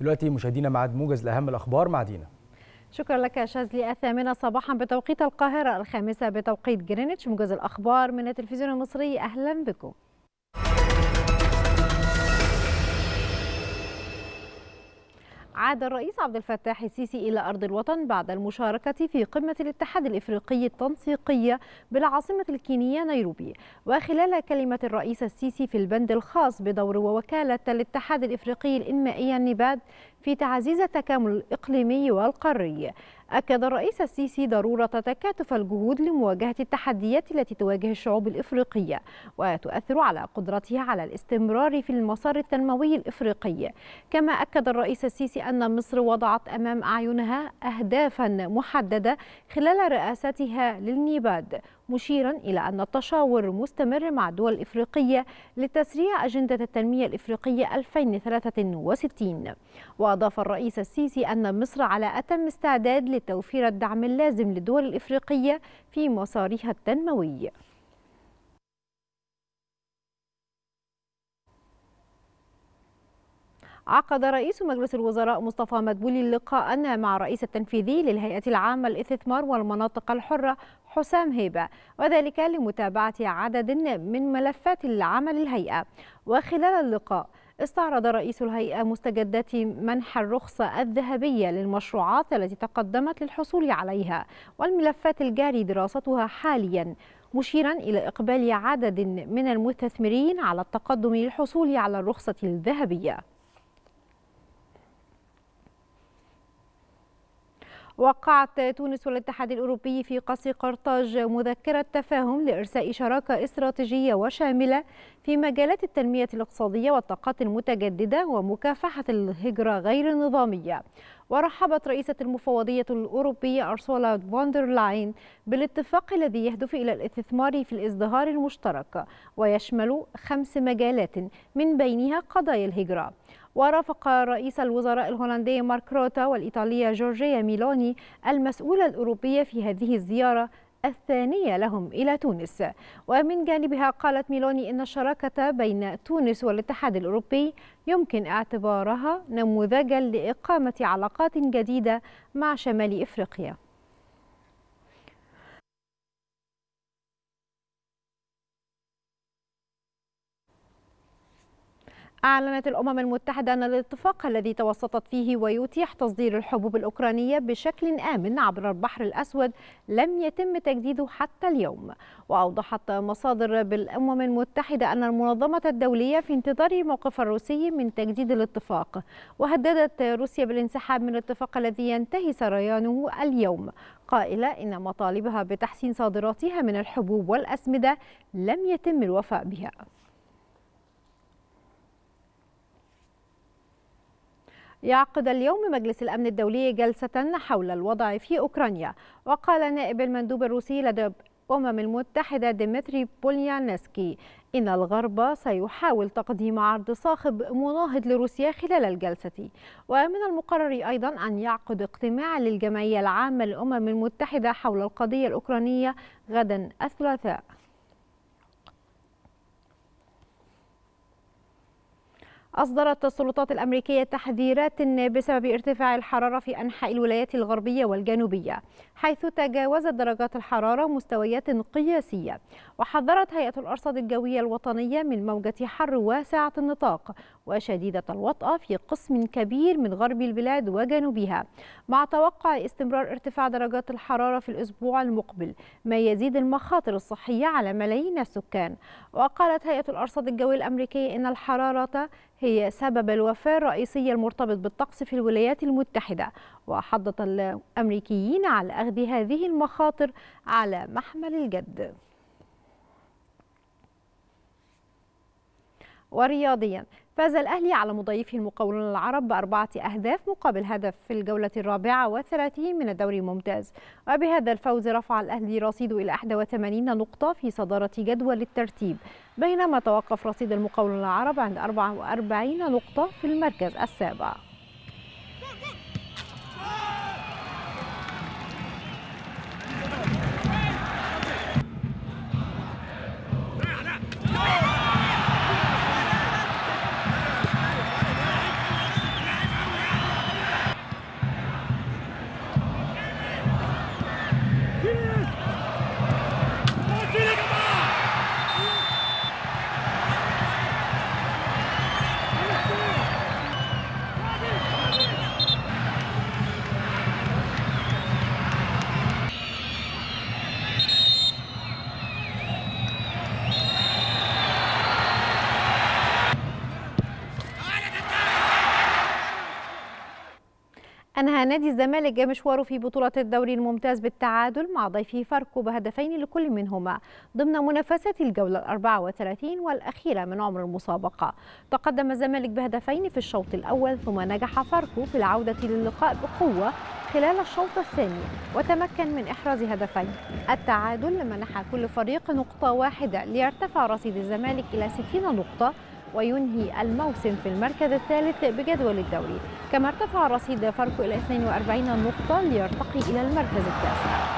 دلوقتي مشاهدينا مع موجز لاهم الاخبار مع دينا شكرا لك شاذلي الثامنة صباحا بتوقيت القاهرة الخامسة بتوقيت جرينتش موجز الأخبار من التلفزيون المصري أهلا بكم عاد الرئيس عبد الفتاح السيسي إلى أرض الوطن بعد المشاركة في قمة الاتحاد الإفريقي التنسيقية بالعاصمة الكينية نيروبي وخلال كلمة الرئيس السيسي في البند الخاص بدور ووكالة الاتحاد الإفريقي الإنمائية النباد في تعزيز التكامل الإقليمي والقاري أكد الرئيس السيسي ضرورة تكاتف الجهود لمواجهة التحديات التي تواجه الشعوب الإفريقية وتؤثر على قدرتها على الاستمرار في المسار التنموي الإفريقي كما أكد الرئيس السيسي أن مصر وضعت أمام أعينها أهدافا محددة خلال رئاستها للنيباد مشيرا إلى أن التشاور مستمر مع الدول الإفريقية لتسريع أجندة التنمية الإفريقية 2063 وأضاف الرئيس السيسي أن مصر على أتم استعداد لتوفير الدعم اللازم للدول الإفريقية في مسارها التنموي عقد رئيس مجلس الوزراء مصطفى مدبولي لقاء مع الرئيس التنفيذي للهيئة العامة للاستثمار والمناطق الحرة حسام هيبة وذلك لمتابعة عدد من ملفات العمل الهيئة وخلال اللقاء استعرض رئيس الهيئة مستجدات منح الرخصة الذهبية للمشروعات التي تقدمت للحصول عليها والملفات الجاري دراستها حالياً مشيرا إلى إقبال عدد من المستثمرين على التقدم للحصول على الرخصة الذهبية وقعت تونس والاتحاد الأوروبي في قصر قرطاج مذكرة تفاهم لإرساء شراكة استراتيجية وشاملة في مجالات التنمية الاقتصادية والطاقات المتجددة ومكافحة الهجرة غير النظامية ورحبت رئيسة المفوضية الأوروبية أرسولا فوندرلاين بالاتفاق الذي يهدف إلى الاستثمار في الازدهار المشترك ويشمل خمس مجالات من بينها قضايا الهجرة ورافق رئيس الوزراء الهولندي مارك روتا والإيطالية جورجيا ميلوني المسؤولة الأوروبية في هذه الزيارة الثانية لهم إلى تونس ومن جانبها قالت ميلوني أن الشراكة بين تونس والاتحاد الأوروبي يمكن اعتبارها نموذجا لإقامة علاقات جديدة مع شمال إفريقيا أعلنت الأمم المتحدة أن الاتفاق الذي توسطت فيه ويتيح تصدير الحبوب الأوكرانية بشكل آمن عبر البحر الأسود لم يتم تجديده حتى اليوم وأوضحت مصادر بالأمم المتحدة أن المنظمة الدولية في انتظار الموقف الروسي من تجديد الاتفاق وهددت روسيا بالانسحاب من الاتفاق الذي ينتهي سريانه اليوم قائلة إن مطالبها بتحسين صادراتها من الحبوب والأسمدة لم يتم الوفاء بها يعقد اليوم مجلس الأمن الدولي جلسة حول الوضع في أوكرانيا وقال نائب المندوب الروسي لدى الأمم المتحدة ديمتري بوليانسكي إن الغرب سيحاول تقديم عرض صاخب مناهض لروسيا خلال الجلسة ومن المقرر أيضا أن يعقد اجتماع للجمعية العامة للأمم المتحدة حول القضية الأوكرانية غدا الثلاثاء أصدرت السلطات الأمريكية تحذيرات بسبب ارتفاع الحرارة في أنحاء الولايات الغربية والجنوبية حيث تجاوزت درجات الحرارة مستويات قياسية وحذرت هيئة الأرصاد الجوية الوطنية من موجة حر واسعة النطاق وشديدة الوطأة في قسم كبير من غرب البلاد وجنوبها مع توقع استمرار ارتفاع درجات الحرارة في الأسبوع المقبل ما يزيد المخاطر الصحية على ملايين السكان وقالت هيئة الأرصاد الجوي الأمريكية إن الحرارة هي سبب الوفاة الرئيسي المرتبط بالطقس في الولايات المتحدة وحضت الأمريكيين على أخذ هذه المخاطر على محمل الجد ورياضيا فاز الأهلي على مضيفه المقاولون العرب بأربعة أهداف مقابل هدف في الجولة الرابعة والثلاثين من الدوري الممتاز وبهذا الفوز رفع الأهلي رصيده إلى 81 نقطة في صدارة جدول الترتيب بينما توقف رصيد المقاولون العرب عند 44 نقطة في المركز السابع أنهى نادي الزمالك مشواره في بطولة الدوري الممتاز بالتعادل مع ضيفه فاركو بهدفين لكل منهما ضمن منافسة الجولة الأربعة وثلاثين والأخيرة من عمر المسابقة تقدم الزمالك بهدفين في الشوط الأول ثم نجح فاركو في العودة للقاء بقوة خلال الشوط الثاني وتمكن من إحراز هدفين التعادل منح كل فريق نقطة واحدة ليرتفع رصيد الزمالك إلى 60 نقطة وينهي الموسم في المركز الثالث بجدول الدوري كما ارتفع رصيد فاركو إلى 42 نقطة ليرتقي إلى المركز التاسع